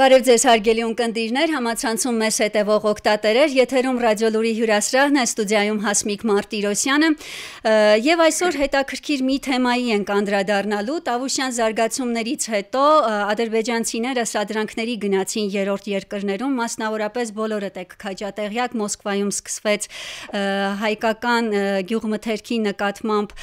Բարև ձեզ հարգելի ունկնդիրներ, համացանցում մեզ հետևող օգտատերեր, եթերում ռադիոլուրի հյուրասրահն է ստուդիայում Հասմիկ Մարտիրոսյանը, եւ այսօր հետաքրքիր մի թեմայի ենք անդրադառնալու՝ Տավուշյան զարգացումներից հետո ադրբեջանցիները սադրանքների գնացին երրորդ երկրներում, մասնավորապես բոլորը տեք քաջատեղյակ Մոսկվայում սկսվեց հայկական գյուղմթերքի նկատմամբ,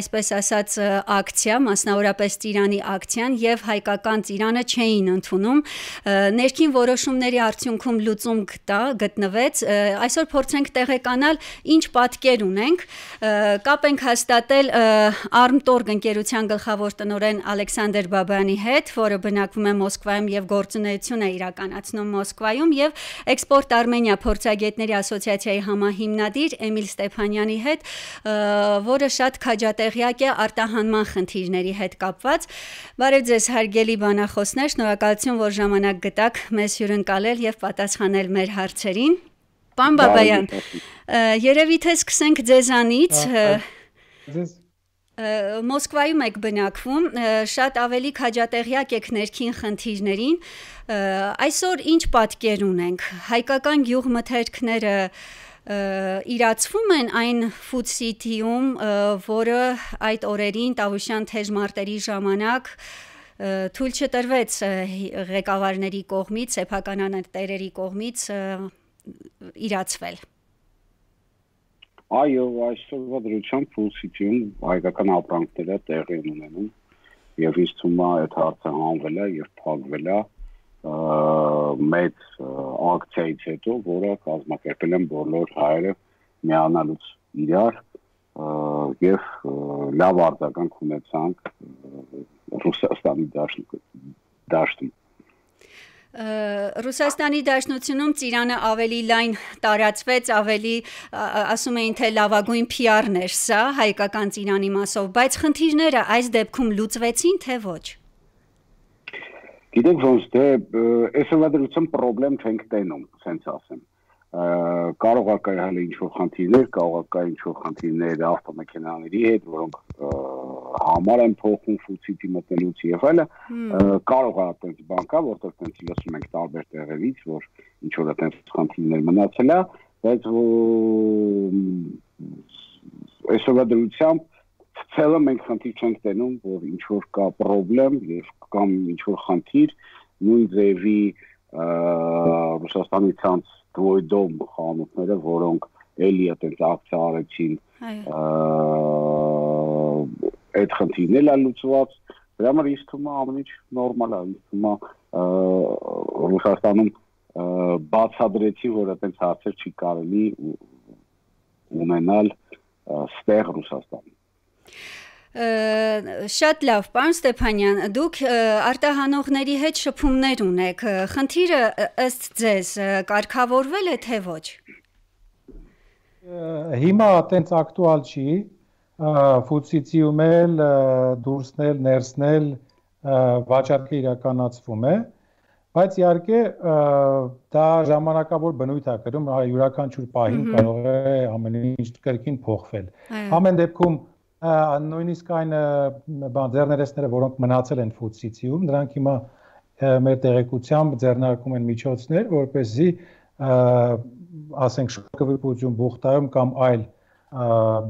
այսպես ասած, ակցիա, մասնավորապես Ծիրանի ակցիան եւ հայկական Ծիրանը չէին ընդունում գործում ներքին որոշումների արդյունքում լուծում գտա գտնվեց այսօր փորձենք տեղեկանալ ինչ պատկեր ունենք կապ ենք հաստատել Armtorg ընկերության գլխավոր տնօրեն Ալեքսանդր Բաբյանի հետ որը բնակվում է Մոսկվայում եւ գործունեություն է իրականացնում Մոսկվայում եւ Export Armenia փորձագետների ասոցիացիայի համահիմնադիր Էմիլ Ստեփանյանի հետ որը շատ քաջատեղյակ է արտահանման խնդիրների հետ կապված բարև ձեզ հարգելի բանախոսներ շնորհակալություն որ ժամանակ գտաք մեզ հյուրընկալել եւ պատասխանել մեր հարցերին։ Պան Բաբայան, երևի թե սկսենք ձեզանից։ Ձեզ Մոսկվայում եք բնակվում, շատ ավելի քաջատեղյակ եք ներքին խնդիրներին։ Այսօր ինչ պատկեր ունենք։ Հայկական գյուղ մթերքները իրացվում են այն food city-ում, որը այդ օրերին Տավուշյան թեժ մարտերի ժամանակ թույլ չտրվեց ղեկավարների կողմից, սեփական անտերերի կողմից իրացվել։ Այո, այսօրվա դրությամբ Ռուսիայում հայկական ապրանքները տեղի են ունենում եւ ինձ թվում է այդ հարցը հանվել է եւ փակվել է մեծ ակցիայից հետո, որը կազմակերպել են բոլոր հայերը միանալուց իրար եւ լավ արձագանք ունեցանք Ռուսաստանի դաշնի դաշտում Ռուսաստանի Դաշնությունում Ծիրանը ավելի լայն տարածվեց, ավելի ասում էին թե լավագույն PR-ն էր սա հայկական Ծիրանի մասով, բայց խնդիրները այս դեպքում լուծվեցին թե ոչ։ Գիտեք ոնց դե այս լադրության խնդրեմ չենք տենում, ասենց ասեմ կարող է կայալ ինչ-որ խնդիրներ, կարող է կա ինչ-որ խնդիրներ ավտոմեքենաների հետ, որոնք համար են փոխում ֆուցիտի մտնելուց եւ այլը, կարող է այդպես բանկա, որտեղ տենց լսում ենք տարբեր տեղերից, որ ինչ որ այդպես խնդիրներ մնացել է, բայց այսօրվա դրությամբ ցելը մենք խնդիր չենք տենում, որ ինչ որ կա խնդրեմ եւ կամ ինչ որ խնդիր նույն ձևի Ռուսաստանի ցանց գոյդոմ խանութները, որոնք էլի այդպես ակցիա արեցին, այդ խնդիրն էլ է լուծված, դրա համար ինձ թվում է ամեն ինչ նորմալ է, ինձ թվում է Ռուսաստանում բացադրեցի, որ այդպես հարցեր չի կարելի ունենալ ստեղ Ռուսաստանում։ Շատ լավ, պարոն Ստեփանյան, դուք արտահանողների հետ շփումներ ունեք։ Խնդիրը ըստ ձեզ կարգավորվել է թե ոչ։ Հիմա այտենց ակտուալ չի, ֆուցիցիում էլ դուրսնել, ներսնել վաճառքը իրականացվում է, բայց իհարկե դա ժամանակավոր բնույթ է կրում, յուրաքանչյուր պահին կարող է ամեն ինչ կրկին փոխվել։ Ամեն դեպքում նույնիսկ այն բան ձեռներեսները, որոնք մնացել են ֆուցիցիում, նրանք հիմա մեր տեղեկությամբ ձեռնարկում են միջոցներ, որպեսզի ասենք շոկովիպուտիում բուխտայում կամ այլ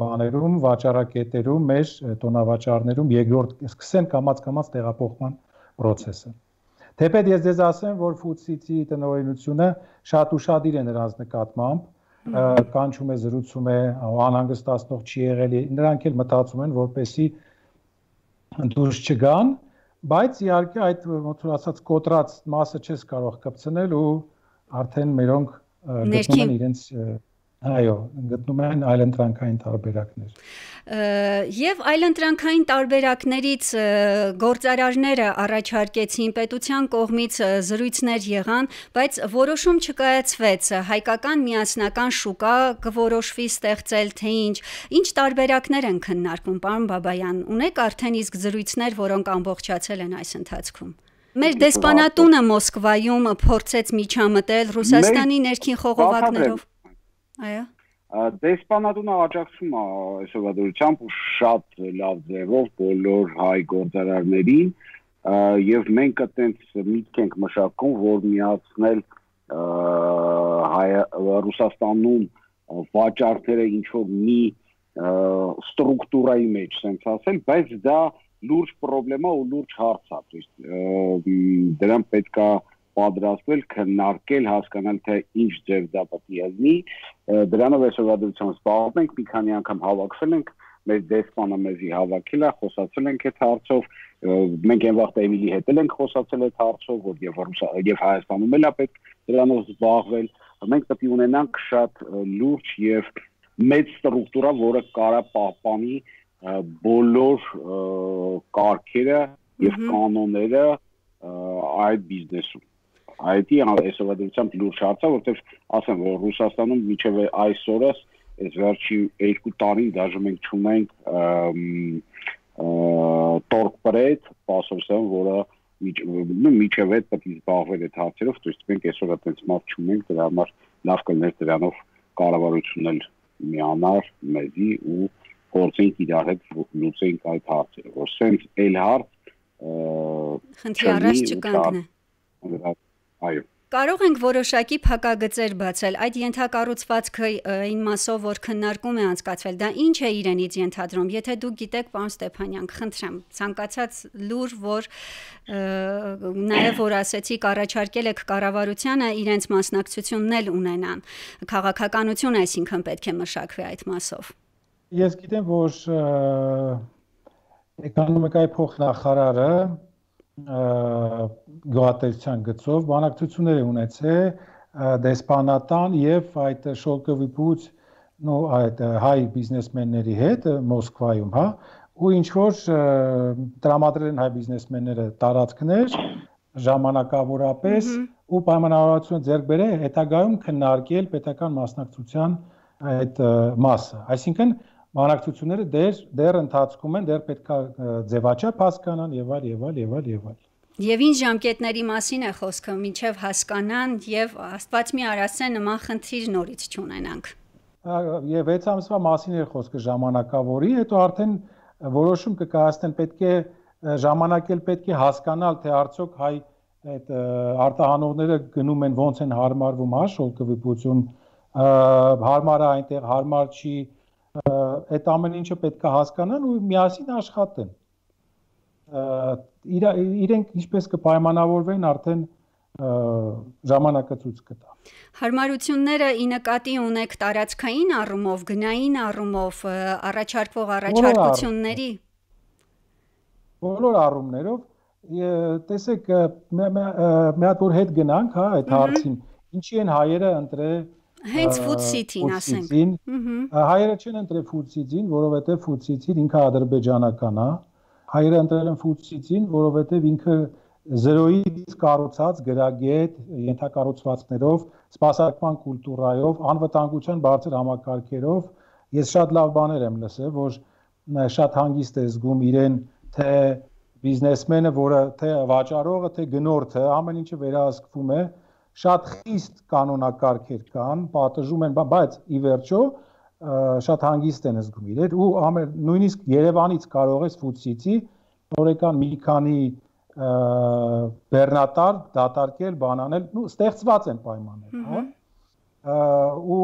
բաներում, վաճառակետերում, մեր տոնավաճառներում երկրորդ սկսեն կամած-կամած տեղափոխման process-ը։ Թեպետ ես ձեզ ասեմ, որ ֆուցիցի տնօրինությունը շատ ուրախadir է նրանց նկատմամբ կանչում է, զրուցում է, անհանգստացնող չի եղել, նրանք էլ մտածում են, որպեսի դուրս չգան, բայց իհարկե այդ ոնց ասած կոտրած մասը չես կարող կպցնել ու արդեն մերոնք գտնում են իրենց Այո, գտնում են այլընտրանքային տարբերակներ։ Եվ այլընտրանքային տարբերակներից գործարարները առաջարկեցին պետության կողմից զրույցներ եղան, բայց որոշում չկայացվեց։ Հայկական միասնական շուկա կորոշվի ստեղծել թե ինչ։ Ինչ տարբերակներ են քննարկվում, պարոն Բաբայան։ Ունեք արդեն իսկ զրույցներ, որոնք ամբողջացել են այս ընթացքում։ Մեր դեսպանատունը Մոսկվայում փորձեց միջամտել Ռուսաստանի ներքին խողովակներով։ Այո դեսպանատունը աջակցում է այսօրադրությամբ ու շատ լավ ձևով բոլոր հայ գործարարներին եւ մենք այտենց միտք ենք մշակում որ միացնել հայ ռուսաստանում վաճառքերը ինչ որ մի ստրուկտուրայի մեջ ասենք ասել բայց դա լուրջ խնդրեմա ու լուրջ հարց է դրան պետքա պետք պատրաստվել, քննարկել, հասկանալ թե ինչ ձև դա պետք է լինի։ Դրանով այս ուղղությամբ զբաղվում ենք, մի քանի անգամ հավաքվել ենք, մեր դեսպանը մեզի հավաքել է, խոսացել ենք այդ հարցով, մենք այն վաղ Էմիլի հետ ենք խոսացել այդ հարցով, որ եւ եւ Հայաստանում էլ է պետք դրանով զբաղվել։ Մենք պետք է ունենանք շատ լուրջ եւ մեծ ստրուկտուրա, որը կարա պահպանի բոլոր կարգերը եւ կանոնները այդ բիզնեսում IT այսովադրությամբ լուրջ հարց է, որտեղ ասեմ, որ Ռուսաստանում միջև այսօրս այս վերջի 2 տարին դաժե մենք չունենք տորկ բրեդ պասորսան, որը նու միջև այդ պետք է զբաղվել այդ հարցերով, իսկ մենք այսօր այդպես մարդ չունենք, դրա համար լավ կներ դրանով կառավարությունն էլ միանար մեզի ու գործենք իրար հետ լուծենք այդ հարցերը, որ սենց էլ հարց խնդրի առաջ չկանգնի։ Այո։ Կարող ենք որոշակի փակագծեր բացել այդ ենթակառուցվածքը այն մասով, որ քննարկում է անցկացվել։ Դա ինչ է իրենից ենթադրում։ Եթե դուք գիտեք, պարոն Ստեփանյան, խնդրեմ, ցանկացած լուր, որ նաև որ ասեցիք, առաջարկել եք կառավարությանը իրենց մասնակցությունն էլ ունենան։ Քաղաքականություն, այսինքն, պետք է մշակվի այդ մասով։ Ես գիտեմ, որ էկոնոմիկայի փոխնախարարը գյուղատնտեսության գծով բանակցություններ է ունեցել դեսպանատան եւ այդ շոլկովի փուց նո այդ հայ բիզնեսմենների հետ մոսկվայում, հա, ու ինչ որ տրամադրել են հայ բիզնեսմենները տարածքներ ժամանակավորապես ու պայմանավորվածություն ձեռք բերել հետագայում քննարկել պետական մասնակցության այդ մասը։ Այսինքն Բանակցությունները դեռ դեռ ընթացքում են, դեռ պետքա ձևաչափ հասկանան եւ այլ եւ այլ եւ այլ եւ այլ։ Եվ ինչ ժամկետների մասին է խոսքը, ինչև հասկանան եւ Աստված մի արասեն նման խնդիր նորից չունենանք։ Եվ 6 ամսվա մասին էր խոսքը ժամանակավորի, հետո արդեն որոշում կկայացնեն պետք է ժամանակել պետք է հասկանալ թե արդյոք հայ այդ արտահանողները գնում են ո՞նց են հարմարվում հաշվով կվիպություն հարմար է այնտեղ հարմար չի այդ ամեն ինչը պետք է հասկանան ու միասին աշխատեն։ Իրա իրենք ինչպես կպայմանավորվեն արդեն ժամանակը ցույց կտա։ Հարմարությունները ի նկատի ունեք տարածքային առումով, գնային առումով առաջարկվող առաջարկությունների բոլոր առումներով տեսեք մի հատ որ հետ գնանք հա այդ հարցին ինչի են հայերը ընտրել Հենց ֆուցիցին ասենք։ Հայերը չեն ընտրել ֆուցիցին, որովհետև ֆուցիցին ինքը ադրբեջանական է։ Հայերը ընտրել են ֆուցիցին, որովհետև ինքը զրոյից կառուցած գրագետ ենթակառուցվածքներով, սպասարկման կուլտուրայով, անվտանգության բարձր համակարգերով ես շատ լավ բաներ եմ լսել, որ շատ հանգիստ է զգում իրեն թե բիզնեսմենը, որը թե վաճառողը, թե գնորդը, ամեն ինչը վերահսկվում է, շատ խիստ կանոնակարգեր կան, պատժում են, բայց ի վերջո շատ հանգիստ են զգում իրեր ու ամեն նույնիսկ Երևանից կարող ես ֆուտսիցի օրեկան մի քանի բեռնատար դատարկել, բանանել, ու ստեղծված են պայմանները, հա։ ու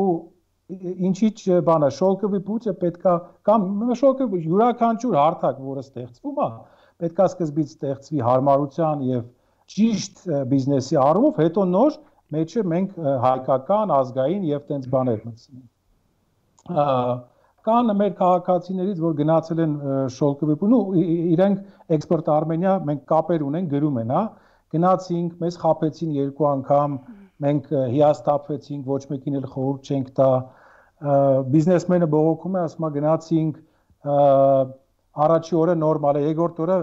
ինչի՞ բանը շոկովի բուծը պետքա կամ շոկովի յուրաքանչյուր հարթակ, որը ստեղծվում է, պետքա սկզբից ստեղծվի հարմարության եւ և ճիշտ բիզնեսի առումով, հետո նոր մեջը մենք հայկական, ազգային եւ տենց բաներ մտցնենք։ Կան մեր քաղաքացիներից, որ գնացել են Շոլկովիպուն ու իրենք Export Armenia մենք կապեր ունեն, գրում են, հա։ Գնացինք, մեզ խափեցին երկու անգամ, մենք հիաստափվեցինք, ոչ մեկին էլ խորհուրդ չենք տա։ Բիզնեսմենը բողոքում է, ասում է գնացինք առաջի օրը նորմալ է, երկրորդ օրը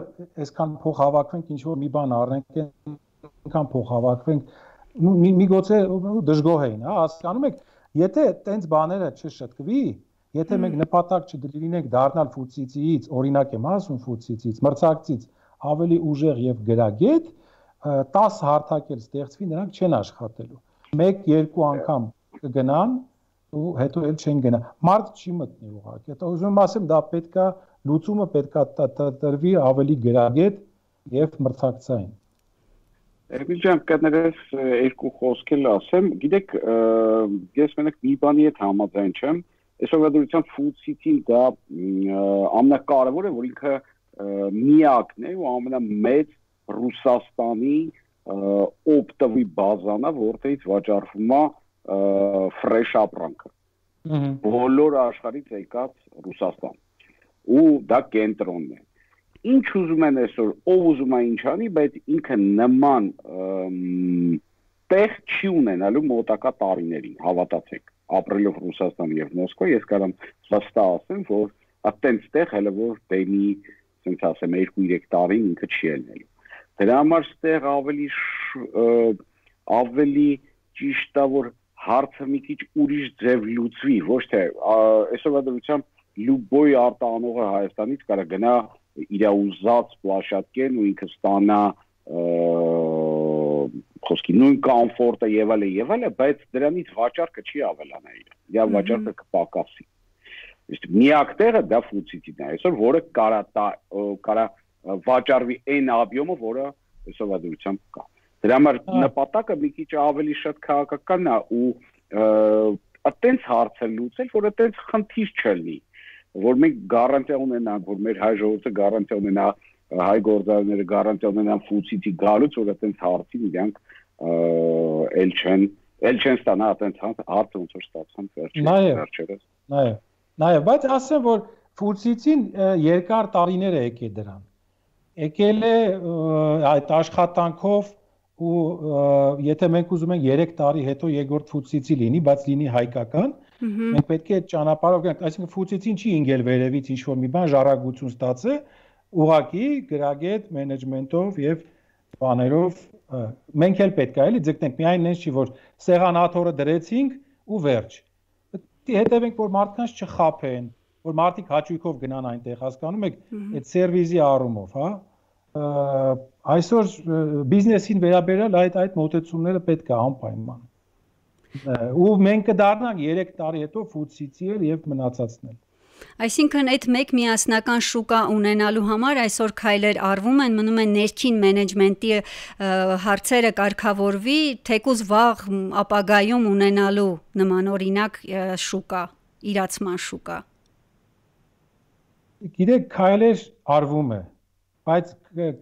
այսքան փող հավաքենք, ինչ որ մի բան առնենք, այնքան փող հավաքվենք, մի մի գոցե դժգոհ էին, հա, հասկանում եք, եթե տենց բաները չշտկվի, եթե մենք նպատակ չդրինենք դառնալ ֆուցիցից, օրինակ եմ ասում ֆուցիցից, մրցակցից ավելի ուժեղ եւ գրագետ, 10 հարթակել ստեղծվի, նրանք չեն աշխատելու։ 1-2 անգամ կգնան ու հետո էլ չեն գնա։ Մարդ չի մտնի ուղղակի։ Դա ուզում եմ ասեմ, դա պետքա լուծումը պետքա տրվի ավելի գրագետ եւ մրցակցային։ Էմիլ ջան, կներես երկու խոսք էլ ասեմ։ Գիտեք, ես մենակ մի բանի հետ համաձայն չեմ։ Այսօր վարդության ֆուցիտին դա ամենակարևորը, որ ինքը միակն է ու ամենամեծ Ռուսաստանի օպտովի բազանա, որտեղից վաճառվում է ֆրեշ ապրանքը բոլոր աշխարհից եկած ռուսաստան ու դա կենտրոնն է ինչ ուզում են այսօր ով ուզում է ինչ անի բայց ինքը նման տեղ չի ունենալու մոտակա տարիներին հավատացեք ապրելով ռուսաստան եւ մոսկվա ես կարամ վստահ ասեմ որ այդտենց տեղ հələ որ դեմի ասենք ասեմ 2-3 տարին ինքը չի ելնելու դրա համար ստեղ ավելի ավելի ճիշտ է որ հարցը մի քիչ ուրիշ ձև լուծվի, ոչ թե այսօրվա դրությամբ լուբոյ արտանողը Հայաստանից կարա գնա իր ուզած պլաշատկեն ու ինքը ստանա խոսքի նույն կոմֆորտը եւ այլն եւ այլն, բայց դրանից վաճառքը չի ավելանա իր։ Իր վաճառքը կպակասի։ Իսկ միակ տեղը դա ֆունկցիան է, այսօր որը կարա կարա վաճառվի այն աբյոմը, որը այսօրվա դրությամբ կա։ Դրա համար նպատակը մի քիչ ավելի շատ քաղաքական է ու այտենց հարցը լուծել, որ այտենց խնդիր չլինի, որ մենք գարանտիա ունենանք, որ մեր հայ ժողովուրդը գարանտիա ունենա հայ գործարները գարանտիա ունենան ֆուցիցի գալուց, որ այտենց հարցին իրանք էլ չեն էլ չեն ստանա այտենց հարցը ոնց որ ստացան վերջերս։ Նաև նաև բայց ասեմ որ ֆուցիցին երկար տարիներ է եկել դրան։ Եկել է այդ աշխատանքով ու եթե մենք ուզում ենք 3 տարի հետո երկրորդ ֆուցիցի լինի, բայց լինի հայկական, մենք պետք է այդ ճանապարհով գնանք, այսինքն ֆուցիցին չի ինգել վերևից ինչ որ մի բան ժառանգություն ստացե, ուղակի գրագետ մենեջմենտով եւ բաներով մենք էլ պետք է էլի ձգտենք միայն այնպես չի որ սեղան աթորը դրեցինք ու վերջ հետևենք որ մարդկանց չխափեն որ մարդիկ հաճույքով գնան այնտեղ հասկանում եք այդ սերվիզի առումով հա այսօր բիզնեսին վերաբերյալ այդ այդ մոտեցումները պետք է անպայման ու մենք կդառնանք 3 տարի հետո ֆուցիցիեր եւ մնացածներ Այսինքն այդ մեկ միասնական շուկա ունենալու համար այսօր քայլեր արվում են, մնում է ներքին մենեջմենտի հարցերը կարգավորվի, թեկուզ վաղ ապագայում ունենալու նմանօրինակ շուկա, իրացման շուկա։ Գիտեք, քայլեր արվում է, բայց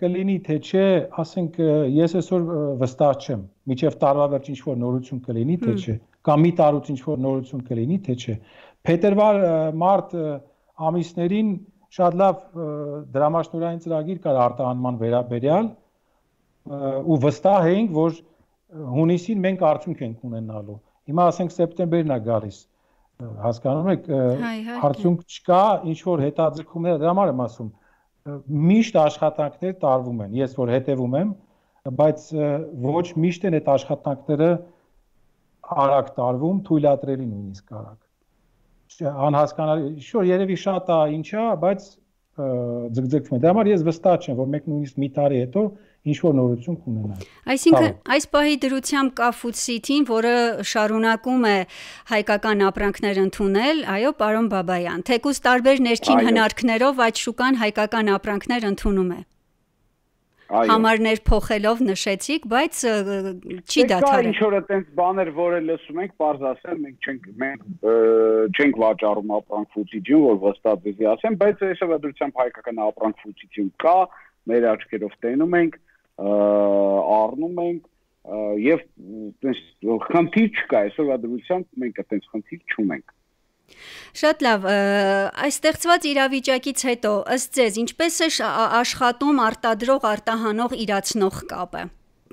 կլինի թե չէ, ասենք ես այսօր վստահ չեմ, միջև տարվա վերջ ինչ որ նորություն կլինի թե չէ, կամ մի տարուց ինչ որ նորություն կլինի թե չէ։ Փետրվար մարտ ամիսներին շատ լավ դրամաշնորհային ծրագիր կար արտահանման վերաբերյալ ու վստահ էինք, որ հունիսին մենք արդյունք ենք ունենալու։ Հիմա ասենք սեպտեմբերն է գալիս հասկանում եք արդյունք չկա ինչ որ հետաձգումներ դրա համար եմ ասում միշտ աշխատանքներ տարվում են։ Ես որ հետևում եմ, բայց ոչ միշտ են այդ աշխատանքները արագ տարվում, թույլատրելի նույնիսկ արագ։ Անհասկանալի, շուտ երևի շատ է, ինչա, բայց ձգձգվում է։ Դա համար ես վստահ չեմ, որ մեկ նույնիսկ մի տարի հետո ինչ որ նորություն կունենան։ Այսինքն այս պահի դրությամբ կաֆուցիտին, որը շարունակում է հայկական ապրանքներ ընդունել, այո, պարոն Բաբայան, թեկուզ տարբեր ներքին հնարքներով այդ շուկան հայկական ապրանքներ ընդունում է։ Այո։ Համարներ փոխելով նշեցիք, բայց չի դադարել։ Կա ինչ որ այդպես բաներ, որը լսում ենք, པարզ ասեմ, մենք չենք մենք չենք վաճառում ապրանքուցիչին, որ վստահ դեզի ասեմ, բայց այսօր դրությամբ հայկական ապրանքուցիչին կա, մեր աչքերով տենում ենք, առնում ենք եւ այնպես խնդիր չկա այսօրվա դրությամբ մենք այդպես խնդիր չունենք Շատ լավ, այս ստեղծված իրավիճակից հետո ըստ ձեզ ինչպես է աշխատում արտադրող արտահանող իրացնող կապը։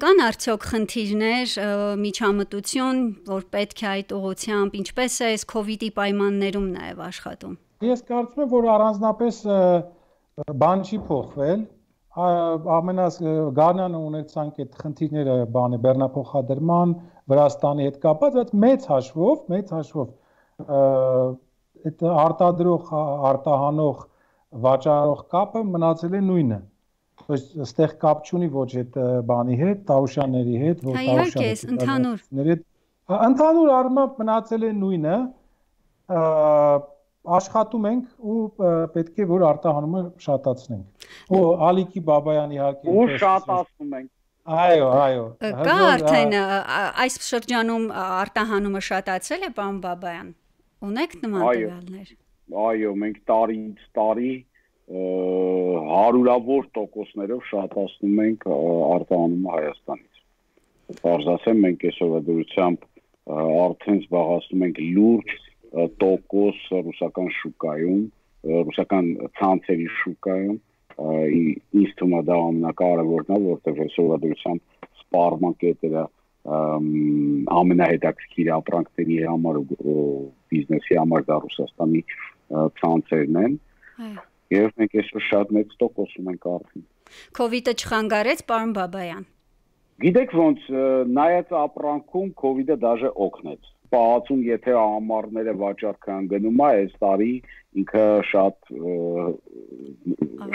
Կան արդյոք խնդիրներ, միջամտություն, որ պետք է այդ ուղությամբ, ինչպես է այս COVID-ի պայմաններում նաև աշխատում։ Ես կարծում եմ, որ առանձնապես բան չի փոխվել, ամենաս Գանանը ունեցանք այդ խնդիրները բանի բեռնափոխադրման Վրաստանի հետ կապած, բայց մեծ հաշվով, մեծ հաշվով այդ արտադրող արտահանող վաճառող կապը մնացել է նույնը ոչ այստեղ կապ չունի ոչ այդ բանի հետ, Տաուշաների հետ, ոչ Տաուշաների հետ։ Իհարկե, ընդհանուր։ Ընդհանուր առմամբ մնացել է նույնը, աշխատում ենք ու պետք է որ արտահանումը շատացնենք։ Ու Ալիքի Բաբայանի իհարկե ու շատացնում ենք։ Այո, այո։ Կա արդեն այս շրջանում արտահանումը շատացել է պարոն Բաբայան։ Ունեք նման տվյալներ։ Այո, մենք տարից տարի հարյուրավոր տոկոսներով շատացնում ենք արտահանումը Հայաստանից։ Բարձրացեմ մենք այսօր դրությամբ արդեն զբաղացնում ենք լուրջ տոկոս ռուսական շուկայում, ռուսական ցանցերի շուկայում ինձ թվում է դա ամենակարևորն է, որտեղ հսողադրության սպառման կետերը ամենահետաքրքիր ապրանքների համար ու բիզնեսի համար դա Ռուսաստանի ցանցերն են։ Եվ մենք այսօր շատ մեծ տոկոսում ենք արդեն։ Կովիդը չխանգարեց պարոն Բաբայան։ Գիտեք ոնց նայած ապրանքում Կովիդը դաժե օգնեց պահածում, եթե ամառները վաճառքան գնում է, այս տարի ինքը շատ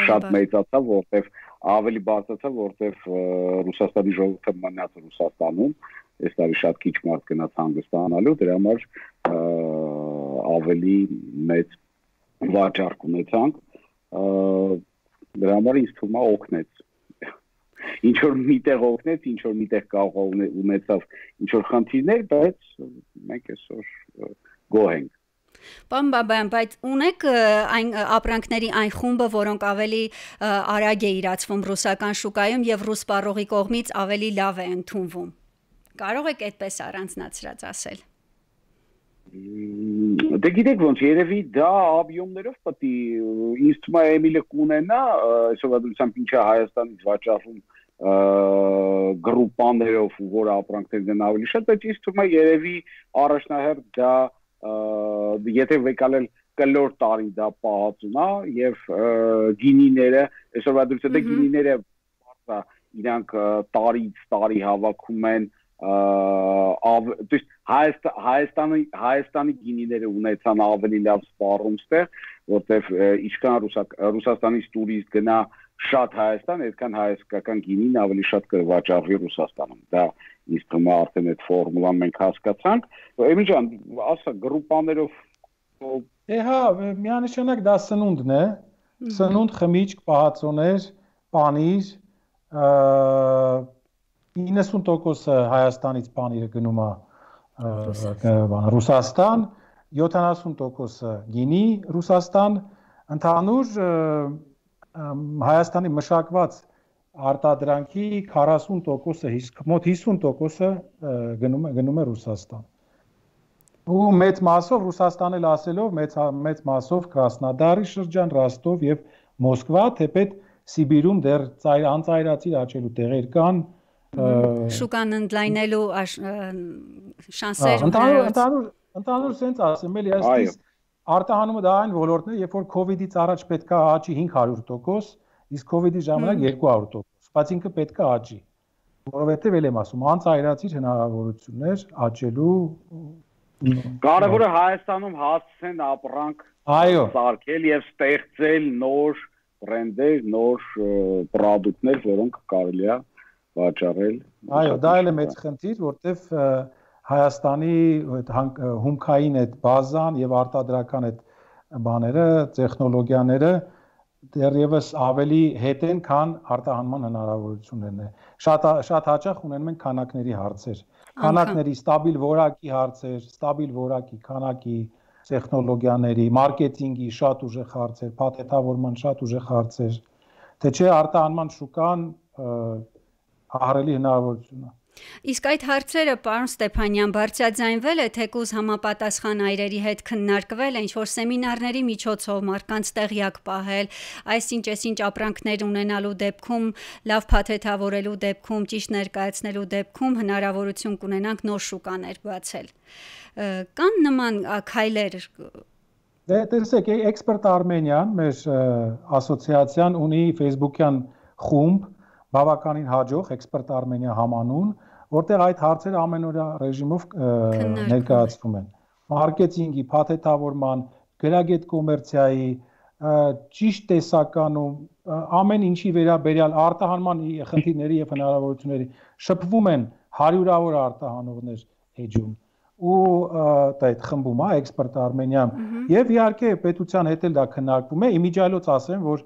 շատ մեծացավ, որտեվ ավելի բարձրացավ, որտեվ Ռուսաստանի ժողովուրդը մնաց Ռուսաստանում, այս տարի շատ քիչ մարդ գնաց հանգստանալու, դրա համար ավելի մեծ վաճառք ունեցանք։ Դրա համար ինձ թվում է օգնեց ինչ որ միտեղ օգնեց, ինչ որ միտեղ կարող ունեցավ ինչ որ խնդիրներ, բայց մենք այսօր գոհ ենք։ Պարոն Բաբայան, բայց ունեք այն ապրանքների այն խումբը, որոնք ավելի արագ է իրացվում ռուսական շուկայում եւ ռուս սպառողի կողմից ավելի լավ է ընդունվում։ Կարող եք այդպես առանձնացրած ասել։ Դե գիտեք ոնց երևի դա աբյումներով պետք է ինձ թվում է Էմիլը կունենա այսօր դուրսամ ինչա Հայաստանից վաճառվում գրուպաներով, որ ապրանքներն են ավելի շատ, բայց ինձ թվում է երևի առաջնահերթ դա եթե վեկալել կլոր տարի դա պահածուն է եւ գինիները այսօր դուք դե գինիները բարձա իրանք տարից տարի հավաքում են ավ դուք Հայաստանի Հայաստանի գինիները ունեցան ավելի լավ սպառում ստեղ որտեվ ինչքան ռուսակ Ռուսաստանից տուրիստ գնա շատ Հայաստան, այդքան հայաստական գինին ավելի շատ կվաճառվի Ռուսաստանում։ Դա ինձ թվում է արդեն այդ ֆորմուլան մենք հասկացանք։ Էմի ջան, ասա գրուպաներով Է հա, միանշանակ դա սնունդն է։ Սնունդ, խմիչք, պահածոներ, պանիր, 90%-ը Հայաստանից պանիրը գնում է բան Ռուսաստան, 70%-ը գինի Ռուսաստան, ընդհանուր Հայաստանի մշակված արտադրանքի 40%-ը, մոտ 50%-ը գնում է գնում է Ռուսաստան։ Ու մեծ մասով Ռուսաստանը լասելով մեծ մեծ մասով Կրասնոդարի շրջան, Ռոստով եւ Մոսկվա, թեպետ Սիբիրում դեռ ծայր անծայրացիր աճելու տեղեր կան, շուկան ընդլայնելու շանսեր ունեն։ Ընդհանուր ընդհանուր սենց ասեմ, էլի այսպես Արտահանումը դա այն ոլորտն է, երբ որ COVID-ից առաջ պետքա աճի 500%, իսկ COVID-ի ժամանակ 200%, բայց ինքը պետքա աճի։ Որովհետև ել եմ ասում, անցայրացիր հնարավորություններ աճելու Կարևորը Հայաստանում հացեն ապրանք այո սարքել եւ ստեղծել նոր բրենդեր, նոր ապրանքներ, որոնք կարելի է վաճառել։ Այո, դա էլ է մեծ խնդիր, որտեղ Հայաստանի այդ հումքային այդ բազան եւ արտադրական այդ բաները, տեխնոլոգիաները դեռևս ավելի հետ են, քան արտահանման հնարավորություններն է։ Շատ շատ հաճախ ունենում են քանակների հարցեր։ Քանակների ստաբիլ որակի հարցեր, ստաբիլ որակի, քանակի, տեխնոլոգիաների, մարքեթինգի շատ ուժեղ հարցեր, փաթեթավորման շատ ուժեղ հարցեր, թե չէ արտահանման շուկան հարելի հնարավորություն է։ Իսկ այդ հարցերը պարոն Ստեփանյան բարձրաձայնվել է, թեկուզ համապատասխան այրերի հետ քննարկվել է, ինչ որ սեմինարների միջոցով մարդկանց տեղյակ պահել, այսինչ էսինչ ապրանքներ ունենալու դեպքում, լավ փաթեթավորելու դեպքում, ճիշտ ներկայացնելու դեպքում հնարավորություն կունենանք նոր շուկաներ բացել։ Կան նման քայլեր Դե տեսեք, Expert Armenian, մեր ասոցիացիան ունի Facebook-յան խումբ, բավականին հաջող Expert Armenia համանուն, որտեղ այդ հարցերը ամենօրյա ռեժիմով ներկայացվում են։ Մարքեթինգի, փաթեթավորման, գրագետ կոմերցիայի, ճիշտ տեսականում ամեն ինչի վերաբերյալ արտահանման խնդիրների եւ հնարավորությունների շփվում են հարյուրավոր արտահանողներ էջում ու այդ խմբում է էքսպերտ Արմենիան եւ իհարկե պետության հետ էլ դա քննարկվում է իմիջայլոց ասեմ որ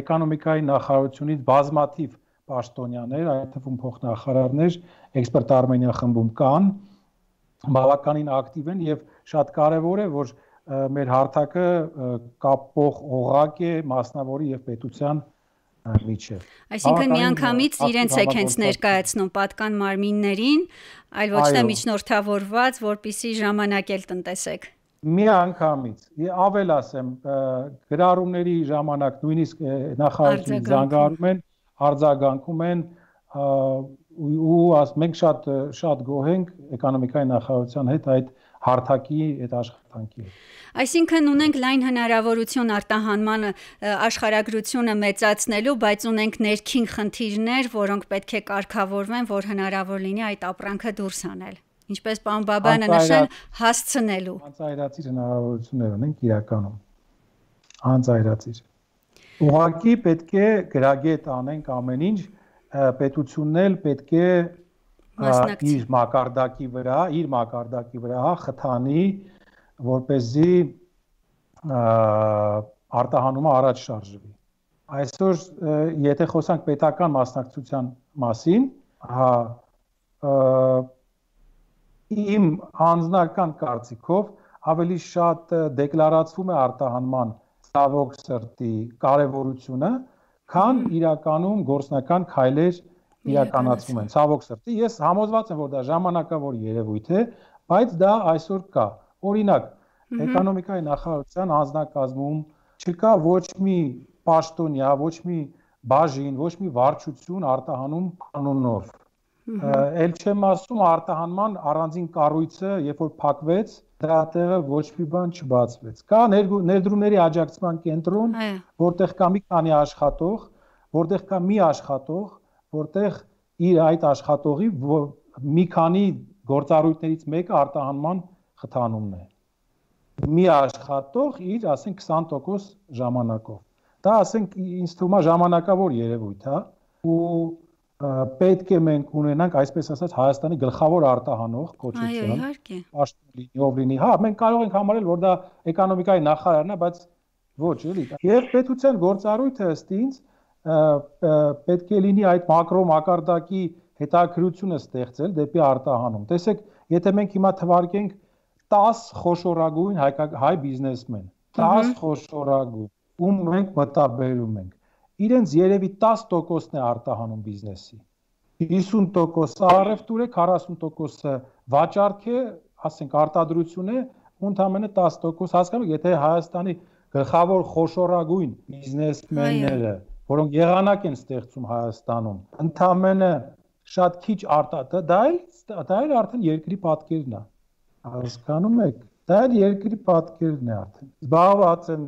էկոնոմիկայի նախարարությունից բազմաթիվ պաշտոնյաներ, այդ թվում փոխնախարարներ Expert Armenia խմբում կան, բավականին ակտիվ են եւ շատ կարեւոր է, որ մեր հարթակը կապող օղակ է մասնավորի եւ պետության միջև։ Այսինքն միանգամից իրենց եք հենց ներկայացնում պատկան մարմիններին, այլ ոչ թե միջնորդավորված, որpիսի ժամանակ էլ տնտեսեք։ Միանգամից։ Ավել ասեմ, գրառումների ժամանակ նույնիսկ նախարարությունից զանգարում են, են արձագանքում են ու ասում ենք շատ շատ գոհ ենք էկոնոմիկայի նախարարության հետ այդ հարթակի այդ աշխատանքի։ Այսինքն ունենք լայն հնարավորություն արտահանման աշխարհագրությունը մեծացնելու, բայց ունենք ներքին խնդիրներ, որոնք պետք է կարգավորվեն, որ հնարավոր լինի այդ ապրանքը դուրս անել։ Ինչպես պարոն Բաբյանը նշել, հասցնելու։ Անցայրացիր հնարավորություններ ունենք իրականում։ Անցայրացիր։ Ուղղակի պետք է գրագետ անենք ամեն ինչ, պետությունն էլ պետք է իր մակարդակի վրա, իր մակարդակի վրա խթանի, որ เป զի արտահանումը առաջ շարժվի։ Այսօր եթե խոսանք պետական մասնակցության մասին, հա իմ անձնական կարծիքով ավելի շատ դեկլարացվում է արտահանման ցավոք սրտի կարևորությունը, քան իրականում գործնական քայլեր իրականացում են։ Ցավոք սրտի ես համոզված եմ, որ դա ժամանակավոր երևույթ է, բայց դա այսօր կա։ Օրինակ, էկոնոմիկայի նախարարության անձնակազմում չկա ոչ մի պաշտոնյա, ոչ մի բաժին, ոչ մի վարչություն արտահանում կանոնով։ Էլ չեմ ասում արտահանման առանձին կառույցը, երբ որ փակվեց, դրա տեղը ոչ մի բան չբացվեց։ Կա ներդրումների աջակցման կենտրոն, որտեղ կա մի քանի աշխատող, որտեղ կա մի աշխատող, որտեղ իր այդ աշխատողի մի քանի գործառույթներից մեկը արտահանման խթանումն է։ Մի աշխատող իր, ասենք 20% ժամանակով։ Դա ասենք ինձ թվում է ժամանակավոր երևույթ, հա, ու պետք է մենք ունենանք այսպես ասած Հայաստանի գլխավոր արտահանող կոչեցիան։ Այո, իհարկե։ Պաշտոն լինիով լինի։ Հա, մենք կարող ենք համարել, որ դա էկոնոմիկայի նախարարն է, բայց ոչ, էլի։ Եվ պետության գործառույթը ըստ ինձ պետք է լինի այդ մակրո մակարդակի հետաքրությունը ստեղծել դեպի արտահանում։ Տեսեք, եթե մենք հիմա թվարկենք 10 խոշորագույն հայ հայ բիզնեսմեն, 10 խոշորագույն, ում մենք մտաբերում ենք իրենց երևի 10%-ն է արտահանում բիզնեսի։ 50% առևտուր է, 40%-ը վաճառք է, ասենք արտադրություն է, ու ընդամենը 10% հասկանում եք, եթե Հայաստանի գլխավոր խոշորագույն բիզնեսմենները, որոնք եղանակ են ստեղծում Հայաստանում, ընդամենը շատ քիչ արտադա, դա էլ դա էլ արդեն երկրի պատկերն է։ Հասկանում եք, դա էլ երկրի պատկերն է արդեն։ Զբաղված են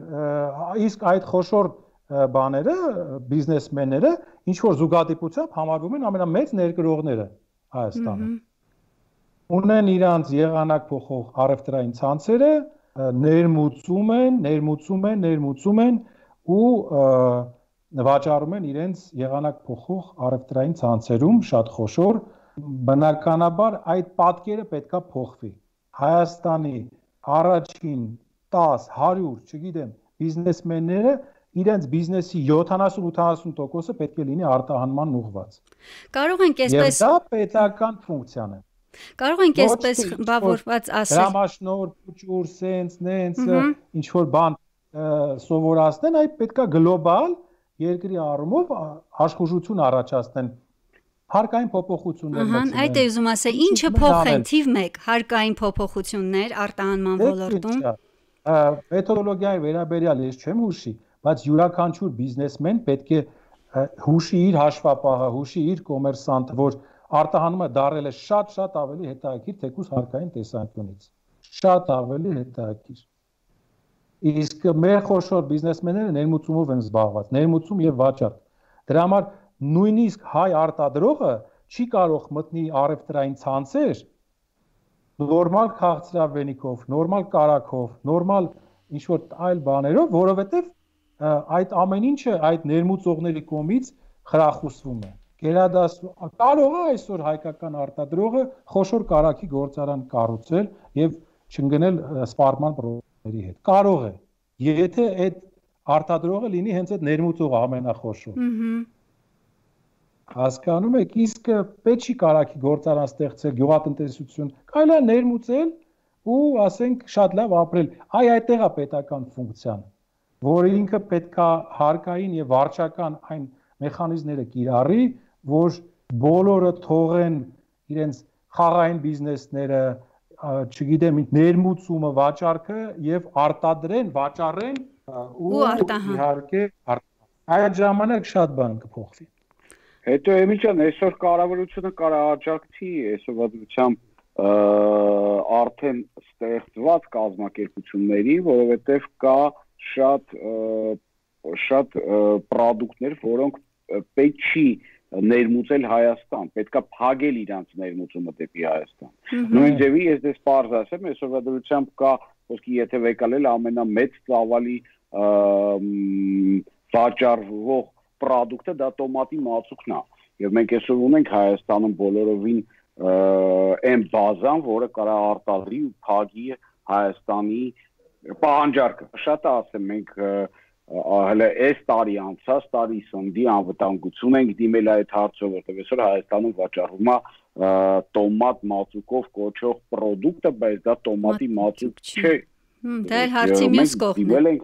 իսկ այդ խոշոր բաները, բիզնեսմենները ինչ որ զուգադիպությամբ համարվում են ամենամեծ ներկրողները Հայաստանում։ Ունեն իրանց եղանակ փոխող առևտրային ցանցերը, ներմուծում են, ներմուծում են, ներմուծում են ու վաճառում են իրենց եղանակ փոխող առևտրային ցանցերում շատ խոշոր բնականաբար այդ պատկերը պետքա փոխվի Հայաստանի առաջին 10 100 չգիտեմ բիզնեսմենները իրենց բիզնեսի 70-80%-ը պետք է լինի արտահանման ուղված։ Կարող ենք այսպես Եվ դա պետական ֆունկցիան է։ Կարող ենք այսպես բավորված ասել։ Դրամաշնոր, փուճուր, սենց, նենց, ինչ որ բան սովորացնեն, այ պետքա գլոբալ երկրի առումով աշխուժություն առաջացնեն հարկային փոփոխություններ մտցնեն։ Ահա, այդ է ուզում ասել, ինչը փոխեն թիվ 1 հարկային փոփոխություններ արտահանման ոլորտում։ Մեթոդոլոգիայի վերաբերյալ ես չեմ հուշի, բայց յուրաքանչյուր բիզնեսմեն պետք է հուշի իր հաշվապահը, հուշի իր կոմերսանտը, որ արտահանումը դարել է շատ-շատ ավելի հետաքրքիր թեկուս հարկային տեսանկյունից։ Շատ ավելի հետաքրքիր։ Իսկ մեր խոշոր բիզնեսմենները ներմուծումով են զբաղված, ներմուծում եւ վաճառք։ Դրա համար նույնիսկ հայ արտադրողը չի կարող մտնի առևտրային ցանցեր նորմալ քաղցրավենիքով, նորմալ կարակով, նորմալ ինչ որ այլ բաներով, որովհետև այդ ամեն ինչը այդ ներմուծողների կողմից խրախուսվում է գերադաս կարող է այսօր հայկական արտադրողը խոշոր կարակի գործարան կառուցել եւ չընկնել սպառման պրոբլեմերի հետ կարող է եթե այդ արտադրողը լինի հենց այդ ներմուծող ամենախոշոր ըհը հասկանում եք իսկ պետք չի կարակի գործարան ստեղծել գյուղատնտեսություն այլ ներմուծել ու ասենք շատ լավ ապրել այ այդտեղ է պետական ֆունկցիան որ ինքը պետքա հարկային եւ վարչական այն մեխանիզմները կիրառի, որ բոլորը թողեն իրենց խաղային բիզնեսները, չգիտեմ, ներմուծումը, վաճառքը եւ արտադրեն, վաճառեն ու իհարկե այդ ժամանակ շատ բան կփոխվի։ Հետո Էմիջան, այսօր կառավարությունը կարա աջակցի այսօր վարչությամբ արդեն ստեղծված կազմակերպությունների, որովհետև կա և, շատ շատ ապրանքներ, որոնք պետք չի ներմուծել Հայաստան, պետքա փակել իրանց ներմուծումը դեպի Հայաստան։ Նույն ձևի ես դες པարզ ասեմ, այսօրվա դրությամբ կա ոսկի եթե վեկալել ամենամեծ ծավալի վաճառվող ապրանքը դա տոմատի մածուկն է։ Եվ մենք այսօր ունենք Հայաստանում բոլորովին այն բազան, որը կարա արտադրի ու փակի Հայաստանի պահանջարկը շատ է ասեմ մենք հələ այս տարի անցած տարի սնդի անվտանգություն ենք դիմել այդ հարցով որտեղ այսօր Հայաստանում վաճառվում է տոմատ մածուկով կոչող product-ը բայց դա տոմատի մածուկ չէ դա հարցի մյուս կողմն է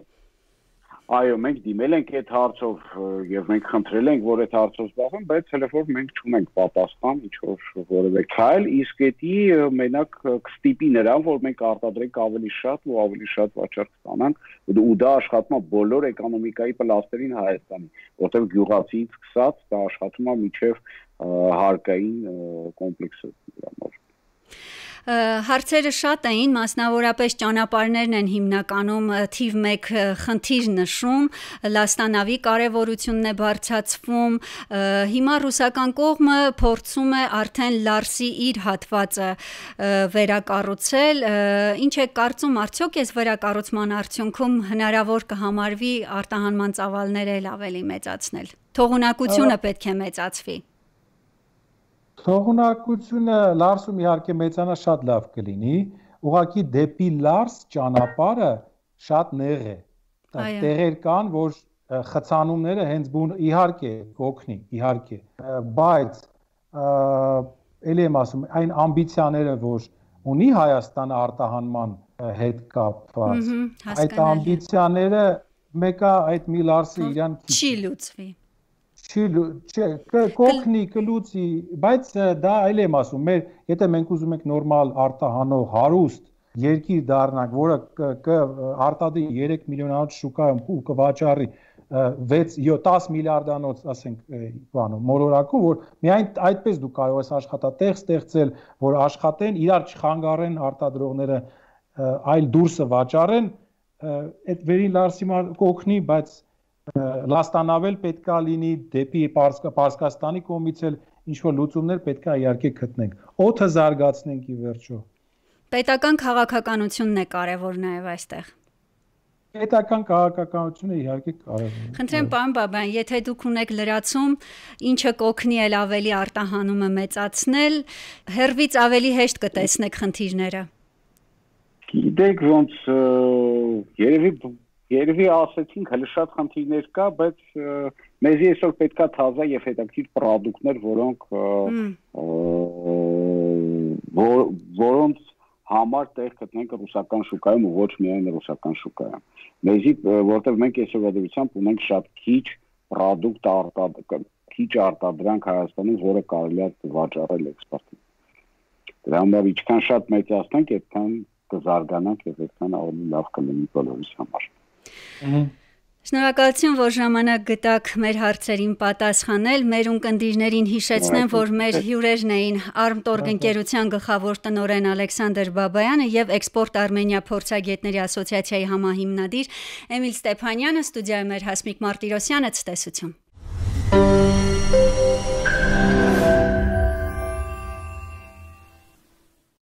Այո, մենք դիմել ենք այդ հարցով եւ մենք խնդրել ենք, որ այդ հարցով զբաղվեն, բայց հələ որ մենք չունենք պատասխան ինչ որ որևէ քայլ, իսկ դա մենակ կստիպի նրան, որ մենք արտադրենք ավելի շատ ու ավելի շատ վաճառք ստանանք ու դա աշխատում է բոլոր էկոնոմիկայի պլաստերին Հայաստանի, որտեղ գյուղացիից սկսած դա աշխատում է միջև հարկային կոմպլեքսը դրանով։ Հարցերը շատ էին, մասնավորապես ճանապարհներն են հիմնականում թիվ 1 խնդիր նշում, լաստանավի կարևորությունն է բարձրացվում։ Հիմա ռուսական կողմը փորձում է արդեն Լարսի իր հատվածը վերակառուցել։ Ինչ է կարծում, արդյոք այս վերակառուցման արդյունքում հնարավոր կհամարվի արտահանման ծավալները ավելի մեծացնել։ Թողունակությունը պետք է մեծացվի։ Թողունակությունը Լարսում իհարկե մեծանա շատ լավ կլինի, ուղղակի դեպի Լարս ճանապարհը շատ նեղ է։ Տեղեր կան, որ խցանումները հենց բուն իհարկե կօգնի, իհարկե, բայց ելի եմ ասում, այն ամբիցիաները, որ ունի Հայաստանը արտահանման հետ կապված, այդ ամբիցիաները մեկը այդ Միլարսը հա, իրան չի լուծվի չի կողնի կլուծի, բայց դա այլ եմ ասում, մեր եթե մենք ուզում ենք նորմալ արտահանող հարուստ երկիր դառնանք, որը արտադրի 3 միլիոնանոց շուկայում ու կվաճառի 6-7 10 միլիարդանոց, ասենք, բանո, մոլորակով, որ միայն այդպես դու կարող ես աշխատատեղ ստեղծել, որ աշխատեն, իրար չխանգարեն արտադրողները, այլ դուրսը վաճառեն, այդ վերին լարսի մար կօգնի, բայց լաստանավել պետքա լինի դեպի Պարսկաստանի կողմից էլ ինչ որ լուծումներ պետքա իհարկե գտնենք։ Օթը զարգացնենք ի վերջո։ Պետական քաղաքականությունն է կարևոր նաև այստեղ։ Պետական քաղաքականությունը իհարկե կարևոր է։ Խնդրեմ, պարոն Բաբան, եթե դուք ունեք լրացում, ինչը կօգնի էլ ավելի արտահանումը մեծացնել, հերվից ավելի հեշտ կտեսնեք խնդիրները։ Գիտեք, ոնց երևի Երևի ասեցինք հələ շատ խնդիրներ կա, բայց մեզի այսօր պետքա թազա եւ հետաքրքիր product-ներ, որոնք որոնց համար տեղ գտնենք ռուսական շուկայում ու ոչ միայն ռուսական շուկայում։ Մեզի որտեղ մենք այսօր ադրությամբ ունենք շատ քիչ product արտադրական, քիչ արտադրանք Հայաստանում, որը կարելի է վաճառել էքսպորտին։ Դրա համար ինչքան շատ մեծացնենք, այդքան կզարգանանք եւ այդքան ավելի լավ կլինի բոլորիս համար։ Ա Շնորհակալություն, որ ժամանակ գտաք մեր հարցերին պատասխանել։ Մեր ունկնդիրներին հիշեցնեմ, որ մեր հյուրերն էին Armtorg ընկերության գլխավոր տնօրեն Ալեքսանդր Բաբայանը եւ Էքսպորտ Արմենիա փորձագետների ասոցիացիայի համահիմնադիր Էմիլ Ստեփանյանը, ստուդիայում էր Հասմիկ Մարտիրոսյանը, ցտեսություն։